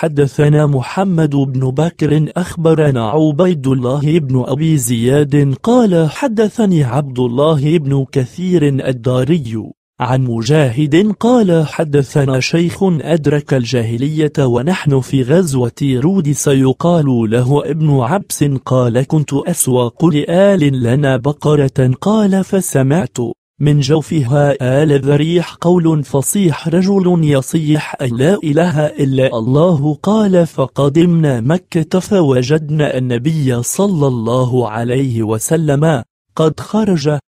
حدثنا محمد بن بكر أخبرنا عبيد الله بن أبي زياد قال حدثني عبد الله بن كثير الداري عن مجاهد قال حدثنا شيخ أدرك الجاهلية ونحن في غزوة رود سيقال له ابن عبس قال كنت أسوق لآل لنا بقرة قال فسمعت من جوفها آل ذريح قول فصيح رجل يصيح أن لا إله إلا الله قال فقدمنا مكة فوجدنا النبي صلى الله عليه وسلم قد خرج